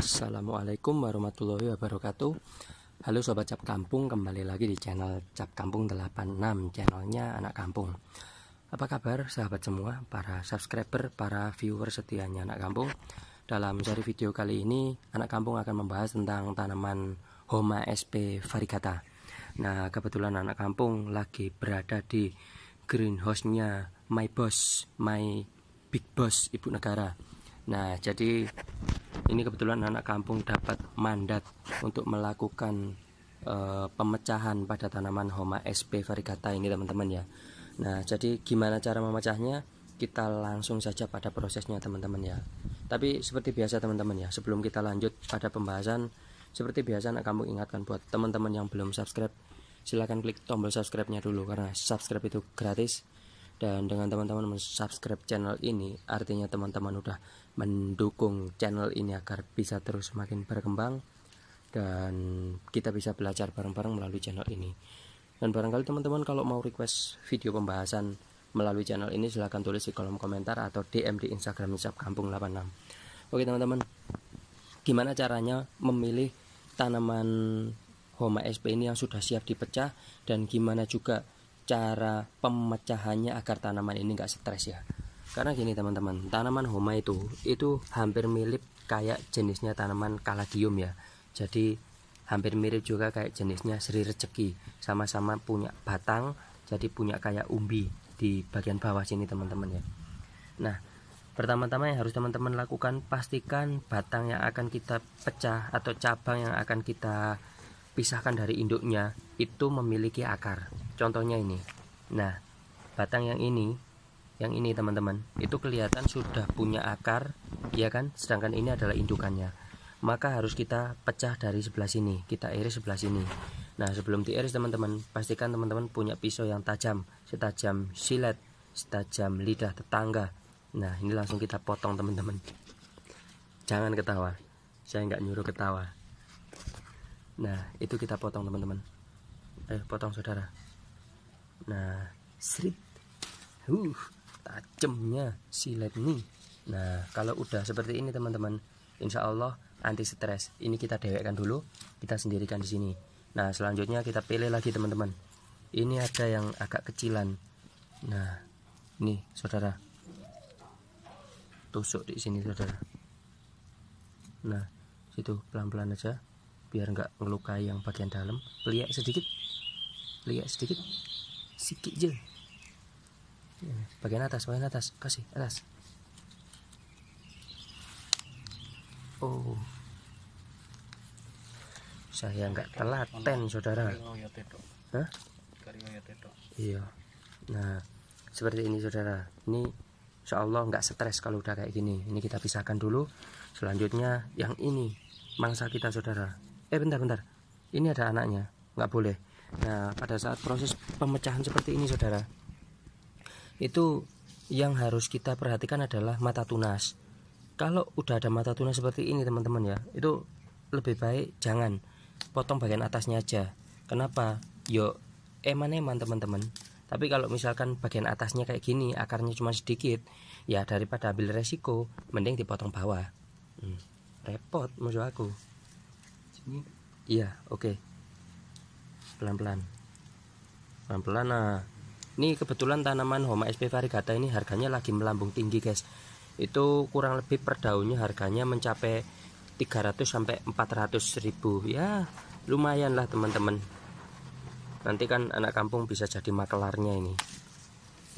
Assalamualaikum warahmatullahi wabarakatuh Halo Sobat Cap Kampung Kembali lagi di channel Cap Kampung 86 Channelnya Anak Kampung Apa kabar sahabat semua Para subscriber, para viewer setianya Anak Kampung Dalam seri video kali ini Anak Kampung akan membahas tentang tanaman Homa SP varigata Nah kebetulan anak kampung lagi berada di greenhouse-nya My Boss, My Big Boss Ibu Negara Nah, jadi ini kebetulan anak kampung dapat mandat untuk melakukan e, pemecahan pada tanaman Homa SP varigata ini teman-teman ya nah jadi gimana cara memecahnya kita langsung saja pada prosesnya teman-teman ya tapi seperti biasa teman-teman ya sebelum kita lanjut pada pembahasan seperti biasa anak kampung ingatkan buat teman-teman yang belum subscribe silahkan klik tombol subscribe-nya dulu karena subscribe itu gratis dan dengan teman-teman subscribe channel ini artinya teman-teman udah mendukung channel ini agar bisa terus semakin berkembang dan kita bisa belajar bareng-bareng melalui channel ini dan barangkali teman-teman kalau mau request video pembahasan melalui channel ini silahkan tulis di kolom komentar atau DM di Instagram Nisab Kampung 86 oke teman-teman gimana caranya memilih tanaman Homa SP ini yang sudah siap dipecah dan gimana juga cara pemecahannya agar tanaman ini nggak stres ya karena gini teman-teman tanaman homa itu itu hampir mirip kayak jenisnya tanaman kaladium ya jadi hampir mirip juga kayak jenisnya seri rezeki sama-sama punya batang jadi punya kayak umbi di bagian bawah sini teman-teman ya nah pertama-tama yang harus teman-teman lakukan pastikan batang yang akan kita pecah atau cabang yang akan kita pisahkan dari induknya itu memiliki akar contohnya ini nah batang yang ini yang ini teman-teman itu kelihatan sudah punya akar ya kan sedangkan ini adalah indukannya maka harus kita pecah dari sebelah sini kita iris sebelah sini nah sebelum diiris teman-teman pastikan teman-teman punya pisau yang tajam setajam silet setajam lidah tetangga nah ini langsung kita potong teman-teman jangan ketawa saya nggak nyuruh ketawa nah itu kita potong teman-teman eh potong saudara nah serit uh tajamnya silet ini nah kalau udah seperti ini teman-teman insya Allah anti stres ini kita dewekan dulu kita sendirikan di sini nah selanjutnya kita pilih lagi teman-teman ini ada yang agak kecilan nah ini saudara tusuk di sini saudara nah situ pelan-pelan aja biar nggak melukai yang bagian dalam lihat sedikit lihat sedikit sedikit aja bagian atas bagian atas kasih atas oh saya nggak telaten saudara Hah? iya nah seperti ini saudara ini insya Allah nggak stres kalau udah kayak gini ini kita pisahkan dulu selanjutnya yang ini mangsa kita saudara eh bentar bentar ini ada anaknya nggak boleh nah pada saat proses pemecahan seperti ini saudara itu yang harus kita perhatikan adalah mata tunas kalau udah ada mata tunas seperti ini teman-teman ya itu lebih baik jangan potong bagian atasnya aja kenapa yo eman-eman teman-teman tapi kalau misalkan bagian atasnya kayak gini akarnya cuma sedikit ya daripada ambil resiko mending dipotong bawah hmm, repot musuh aku sini iya oke okay. pelan-pelan pelan-pelan nah ini kebetulan tanaman Homa SP variegata ini harganya lagi melambung tinggi guys itu kurang lebih per daunnya harganya mencapai 300 sampai 400 ribu ya lumayan lah teman-teman nanti kan anak kampung bisa jadi makelarnya ini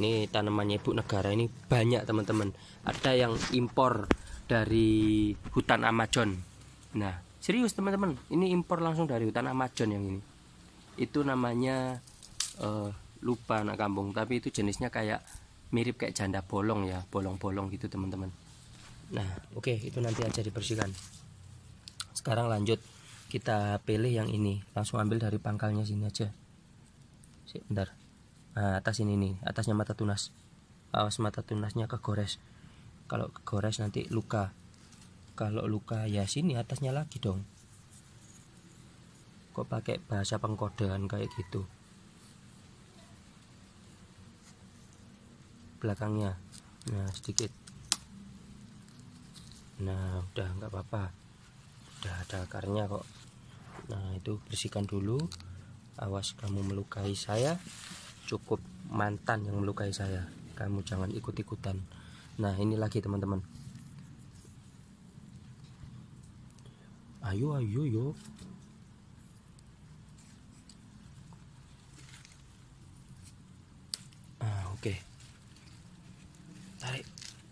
ini tanamannya ibu negara ini banyak teman-teman ada yang impor dari hutan Amazon nah serius teman-teman ini impor langsung dari hutan Amazon yang ini itu namanya uh, lupa anak kampung tapi itu jenisnya kayak mirip kayak janda bolong ya bolong-bolong gitu teman-teman nah oke okay, itu nanti aja dibersihkan sekarang lanjut kita pilih yang ini langsung ambil dari pangkalnya sini aja sebentar nah, atas ini nih atasnya mata tunas awas mata tunasnya kegores kalau kegores nanti luka kalau luka ya sini atasnya lagi dong kok pakai bahasa pengkodean kayak gitu belakangnya nah sedikit nah udah nggak apa-apa udah ada akarnya kok nah itu bersihkan dulu awas kamu melukai saya cukup mantan yang melukai saya kamu jangan ikut-ikutan nah ini lagi teman-teman ayo ayo yo ah oke okay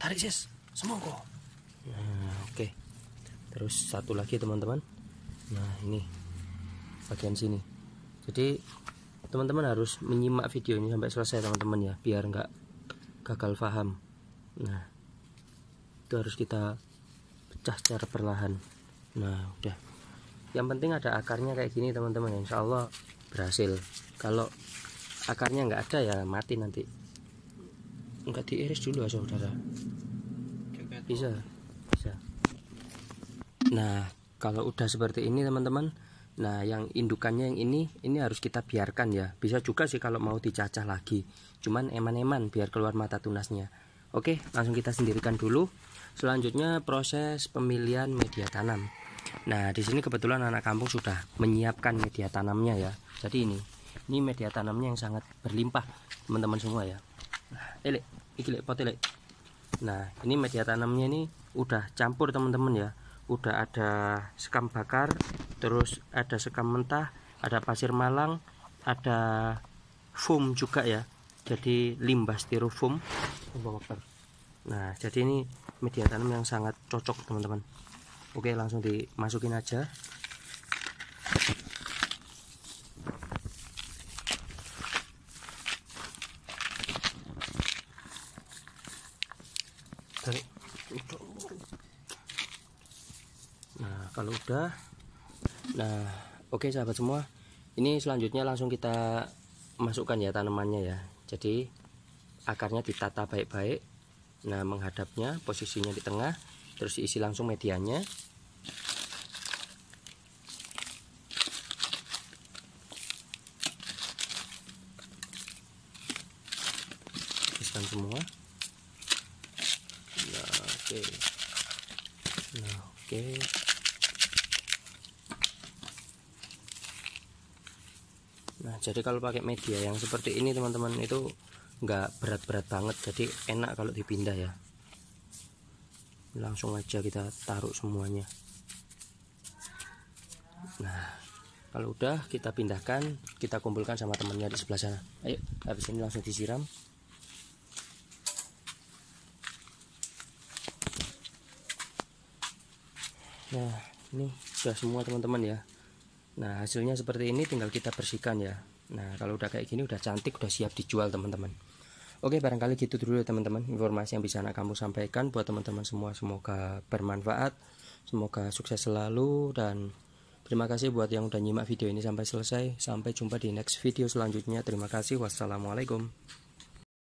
tarik sis semongko nah, oke okay. terus satu lagi teman-teman nah ini bagian sini jadi teman-teman harus menyimak video ini sampai selesai teman-teman ya biar nggak gagal paham nah itu harus kita pecah secara perlahan nah udah yang penting ada akarnya kayak gini teman-teman insya Allah berhasil kalau akarnya nggak ada ya mati nanti enggak diiris dulu ya saudara bisa bisa nah kalau udah seperti ini teman-teman nah yang indukannya yang ini ini harus kita biarkan ya bisa juga sih kalau mau dicacah lagi cuman eman-eman biar keluar mata tunasnya oke langsung kita sendirikan dulu selanjutnya proses pemilihan media tanam nah di sini kebetulan anak kampung sudah menyiapkan media tanamnya ya jadi ini ini media tanamnya yang sangat berlimpah teman-teman semua ya lele iki lek nah ini media tanamnya ini udah campur teman-teman ya udah ada sekam bakar terus ada sekam mentah ada pasir malang ada foam juga ya jadi limbah styrofoam nah jadi ini media tanam yang sangat cocok teman-teman oke langsung dimasukin aja kalau udah nah oke okay, sahabat semua ini selanjutnya langsung kita masukkan ya tanamannya ya jadi akarnya ditata baik-baik nah menghadapnya posisinya di tengah terus isi langsung medianya isikan semua nah oke okay. nah oke okay. jadi kalau pakai media yang seperti ini teman-teman itu nggak berat-berat banget jadi enak kalau dipindah ya langsung aja kita taruh semuanya nah kalau udah kita pindahkan kita kumpulkan sama temannya di sebelah sana ayo habis ini langsung disiram nah ini sudah semua teman-teman ya Nah hasilnya seperti ini tinggal kita bersihkan ya Nah kalau udah kayak gini udah cantik udah siap dijual teman-teman Oke barangkali gitu dulu ya teman-teman Informasi yang bisa anak kamu sampaikan buat teman-teman semua Semoga bermanfaat Semoga sukses selalu dan terima kasih buat yang udah nyimak video ini sampai selesai. Sampai jumpa di next video selanjutnya. Terima kasih. Wassalamualaikum.